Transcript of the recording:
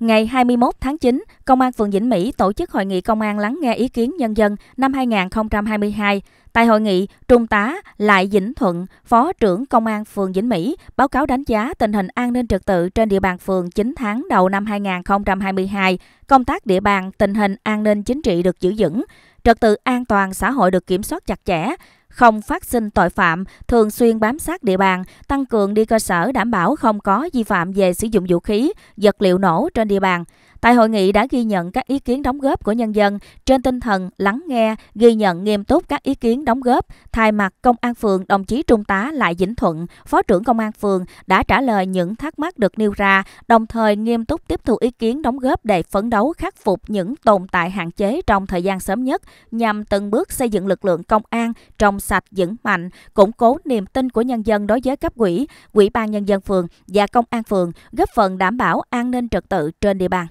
Ngày 21 tháng 9, Công an phường Vĩnh Mỹ tổ chức hội nghị công an lắng nghe ý kiến nhân dân năm 2022. Tại hội nghị, Trung tá Lại Vĩnh Thuận, Phó trưởng Công an phường Vĩnh Mỹ báo cáo đánh giá tình hình an ninh trật tự trên địa bàn phường 9 tháng đầu năm 2022, công tác địa bàn, tình hình an ninh chính trị được giữ vững, trật tự an toàn xã hội được kiểm soát chặt chẽ, không phát sinh tội phạm, thường xuyên bám sát địa bàn, tăng cường đi cơ sở đảm bảo không có vi phạm về sử dụng vũ khí, vật liệu nổ trên địa bàn. Tại hội nghị đã ghi nhận các ý kiến đóng góp của nhân dân trên tinh thần lắng nghe, ghi nhận nghiêm túc các ý kiến đóng góp. Thay mặt Công an phường, đồng chí Trung tá Lại Vĩnh Thuận, Phó trưởng Công an phường đã trả lời những thắc mắc được nêu ra, đồng thời nghiêm túc tiếp thu ý kiến đóng góp để phấn đấu khắc phục những tồn tại hạn chế trong thời gian sớm nhất nhằm từng bước xây dựng lực lượng công an trong sạch vững mạnh, củng cố niềm tin của nhân dân đối với cấp ủy, quỹ ban nhân dân phường và công an phường góp phần đảm bảo an ninh trật tự trên địa bàn.